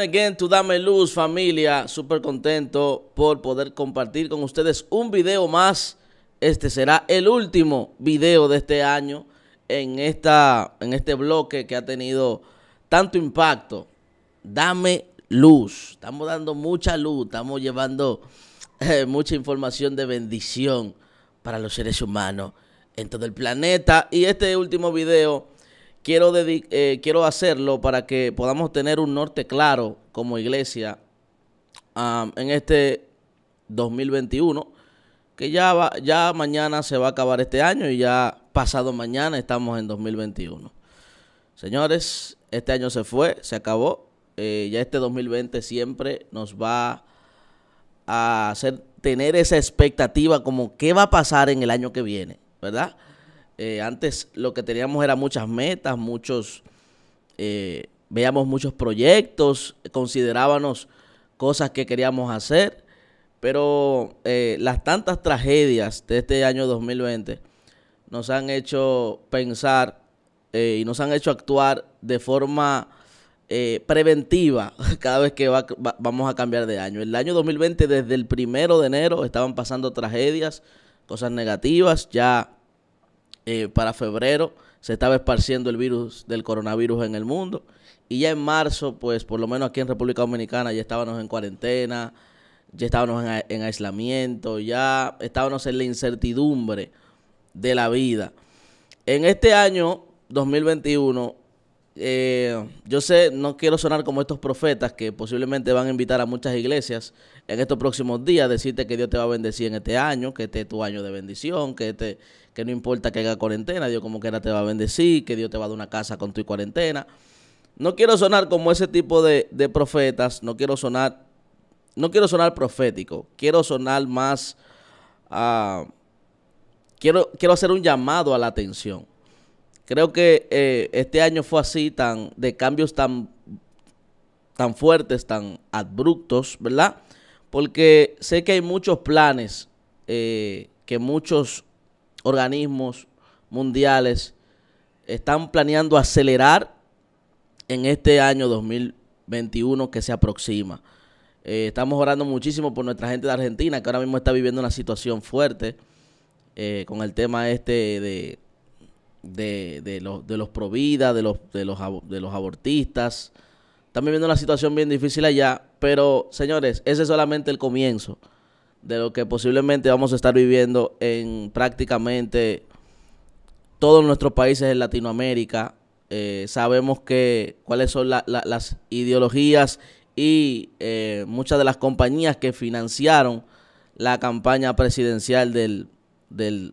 again tu Dame Luz, familia. Súper contento por poder compartir con ustedes un video más. Este será el último video de este año en, esta, en este bloque que ha tenido tanto impacto. Dame luz. Estamos dando mucha luz. Estamos llevando eh, mucha información de bendición para los seres humanos en todo el planeta. Y este último video quiero, eh, quiero hacerlo para que podamos tener un norte claro como iglesia en este 2021, que ya, va, ya mañana se va a acabar este año y ya pasado mañana estamos en 2021. Señores, este año se fue, se acabó. Eh, ya este 2020 siempre nos va a hacer tener esa expectativa como qué va a pasar en el año que viene, ¿verdad? Eh, antes lo que teníamos era muchas metas, muchos, eh, veíamos muchos proyectos, considerábamos cosas que queríamos hacer, pero eh, las tantas tragedias de este año 2020 nos han hecho pensar y nos han hecho actuar de forma preventiva cada vez que vamos a cambiar de año. El año 2020, desde el primero de enero, estaban pasando tragedias, cosas negativas, ya eh, para febrero se estaba esparciendo el virus del coronavirus en el mundo. Y ya en marzo, pues por lo menos aquí en República Dominicana ya estábamos en cuarentena, ya estábamos en, en aislamiento, ya estábamos en la incertidumbre de la vida. En este año 2021 eh, yo sé, no quiero sonar como estos profetas que posiblemente van a invitar a muchas iglesias en estos próximos días, decirte que Dios te va a bendecir en este año, que este es tu año de bendición, que este, que no importa que haga cuarentena, Dios como quiera te va a bendecir, que Dios te va a dar una casa con tu cuarentena. No quiero sonar como ese tipo de, profetas, no quiero sonar, no quiero sonar profético, quiero sonar más, ah, quiero, quiero hacer un llamado a la atención Creo que eh, este año fue así, tan de cambios tan, tan fuertes, tan abruptos, ¿verdad? Porque sé que hay muchos planes eh, que muchos organismos mundiales están planeando acelerar en este año 2021 que se aproxima. Eh, estamos orando muchísimo por nuestra gente de Argentina, que ahora mismo está viviendo una situación fuerte con el tema este de, de, los, de los provida, de los, de, los, de los abortistas. también viviendo una situación bien difícil allá, pero señores, ese es solamente el comienzo de lo que posiblemente vamos a estar viviendo en prácticamente todos nuestros países en Latinoamérica. Eh, sabemos que cuáles son las ideologías y eh, muchas de las compañías que financiaron la campaña presidencial del, del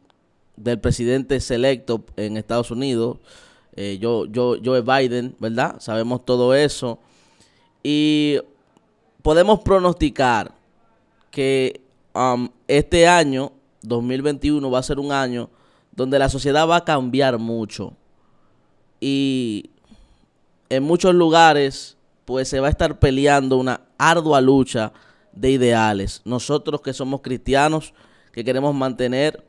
del presidente selecto en Estados Unidos, eh, Yo Joe, Biden, ¿verdad? Sabemos todo eso. Y podemos pronosticar que um, este año, 2021, va a ser un año donde la sociedad va a cambiar mucho. Y en muchos lugares, pues se va a estar peleando una ardua lucha de ideales. Nosotros que somos cristianos, que queremos mantener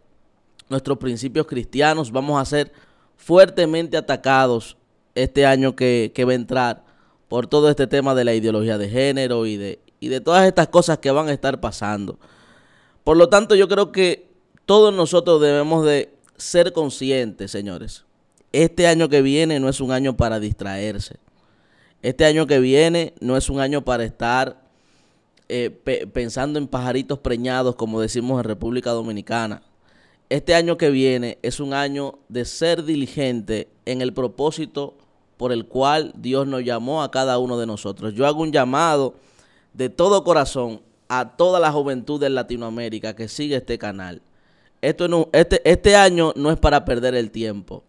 nuestros principios cristianos, vamos a ser fuertemente atacados este año que, va a entrar por todo este tema de la ideología de género y de, y de todas estas cosas que van a estar pasando. Por lo tanto, yo creo que todos nosotros debemos de ser conscientes, señores. Este año que viene no es un año para distraerse. Este año que viene no es un año para estar eh, pensando en pajaritos preñados, como decimos en República Dominicana este año que viene es un año de ser diligente en el propósito por el cual Dios nos llamó a cada uno de nosotros. Yo hago un llamado de todo corazón a toda la juventud de Latinoamérica que sigue este canal. Esto este, este año no es para perder el tiempo.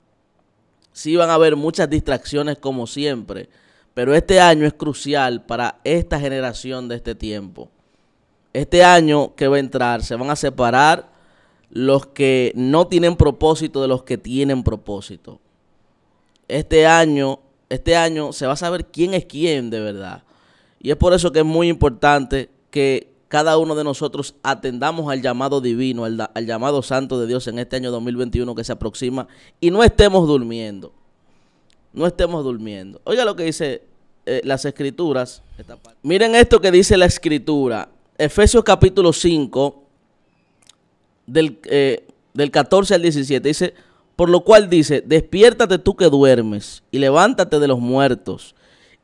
Sí van a haber muchas distracciones como siempre, pero este año es crucial para esta generación de este tiempo. Este año que va a entrar se van a separar los que no tienen propósito de los que tienen propósito. Este año, este año se va a saber quién es quién de verdad. Y es por eso que es muy importante que cada uno de nosotros atendamos al llamado divino, al, llamado santo de Dios en este año 2021 que se aproxima y no estemos durmiendo. No estemos durmiendo. Oiga lo que dice eh, las escrituras. Miren esto que dice la escritura. Efesios capítulo 5, del, 14 eh, al 17, dice, por lo cual dice, despiértate tú que duermes y levántate de los muertos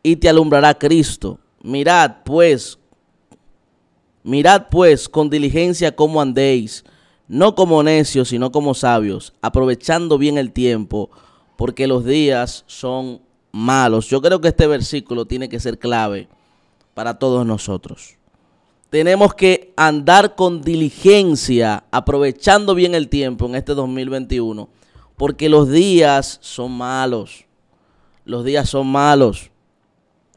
y te alumbrará Cristo. Mirad pues, mirad pues con diligencia cómo andéis, no como necios, sino como sabios, aprovechando bien el tiempo, porque los días son malos. Yo creo que este versículo tiene que ser clave para todos nosotros. Tenemos que andar con diligencia, aprovechando bien el tiempo en este 2021, porque los días son malos. Los días son malos.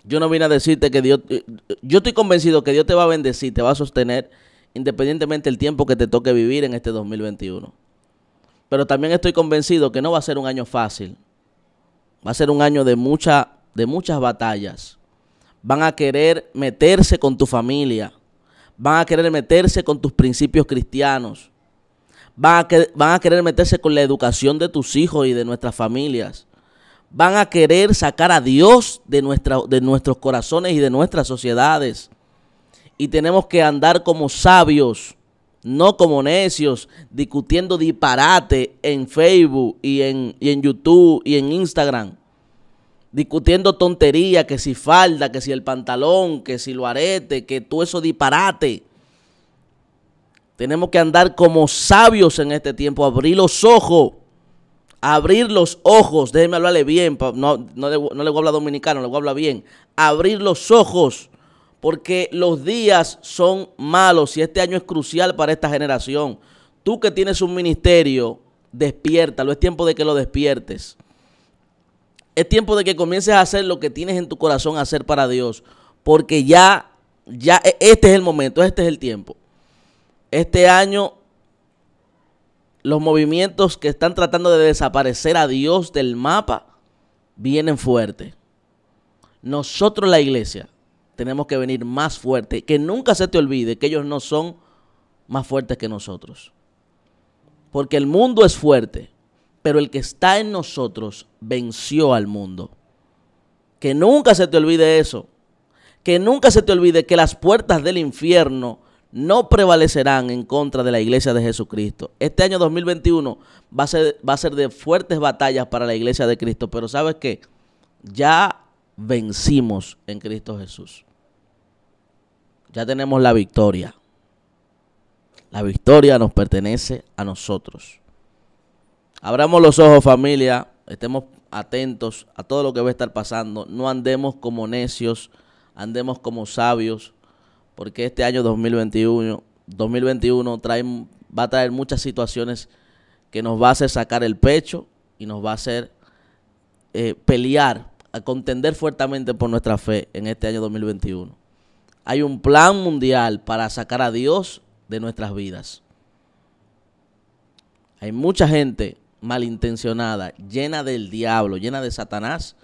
Yo no vine a decirte que Dios, eh, yo estoy convencido que Dios te va a bendecir, te va a sostener, independientemente del tiempo que te toque vivir en este 2021. Pero también estoy convencido que no va a ser un año fácil. Va a ser un año de, mucha, de muchas batallas. Van a querer meterse con tu familia van a querer meterse con tus principios cristianos, van a, van a querer meterse con la educación de tus hijos y de nuestras familias, van a querer sacar a Dios de, de nuestros corazones y de nuestras sociedades. Y tenemos que andar como sabios, no como necios, discutiendo disparate en Facebook y en, y en YouTube y en Instagram discutiendo tonterías, que si falda, que si el pantalón, que si lo arete, que todo eso disparate. Tenemos que andar como sabios en este tiempo, abrir los ojos, abrir los ojos, déjeme hablarle bien, no, no, le, no le voy a hablar dominicano, le voy a hablar bien, abrir los ojos, porque los días son malos y este año es crucial para esta generación. Tú que tienes un ministerio, despiértalo, es tiempo de que lo despiertes es tiempo de que comiences a hacer lo que tienes en tu corazón a hacer para Dios. Porque ya, ya, e, este es el momento, este es el tiempo. Este año, los movimientos que están tratando de desaparecer a Dios del mapa vienen fuerte. Nosotros, la iglesia, tenemos que venir más fuerte. Que nunca se te olvide que ellos no son más fuertes que nosotros. Porque el mundo es fuerte, pero el que está en nosotros venció al mundo. Que nunca se te olvide eso. Que nunca se te olvide que las puertas del infierno no prevalecerán en contra de la iglesia de Jesucristo. Este año 2021 va a ser, va a ser de fuertes batallas para la iglesia de Cristo, pero sabes que Ya vencimos en Cristo Jesús. Ya tenemos la victoria. La victoria nos pertenece a nosotros. Abramos los ojos familia, estemos atentos a todo lo que va a estar pasando, no andemos como necios, andemos como sabios, porque este año 2021, 2021 trae, va a traer muchas situaciones que nos va a hacer sacar el pecho y nos va a hacer eh, pelear, a contender fuertemente por nuestra fe en este año 2021. Hay un plan mundial para sacar a Dios de nuestras vidas. Hay mucha gente malintencionada, llena del diablo, llena de Satanás,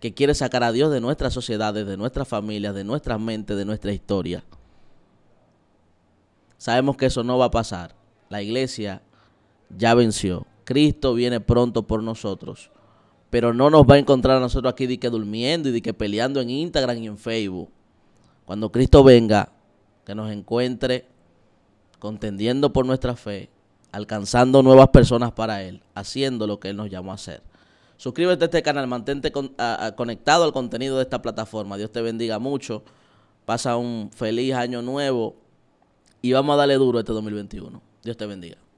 que quiere sacar a Dios de nuestras sociedades, de nuestras familias, de nuestras mentes, de nuestra historia. Sabemos que eso no va a pasar. La iglesia ya venció. Cristo viene pronto por nosotros. Pero no nos va a encontrar a nosotros aquí de que durmiendo y de que peleando en Instagram y en Facebook. Cuando Cristo venga, que nos encuentre contendiendo por nuestra fe, alcanzando nuevas personas para Él, haciendo lo que Él nos llamó a hacer. Suscríbete a este canal, mantente conectado al contenido de esta plataforma. Dios te bendiga mucho. Pasa un feliz año nuevo y vamos a darle duro este 2021. Dios te bendiga.